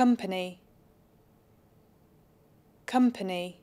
company company